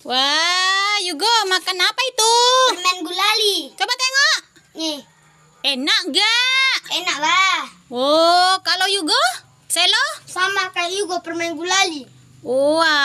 Wah, Yugo makan apa itu? Permen gulali. Coba tengok. Nih. Enak gak? Enak lah. Oh, kalau Yugo? Selo? Sama kayak Yugo permen gulali. Wah. Oh,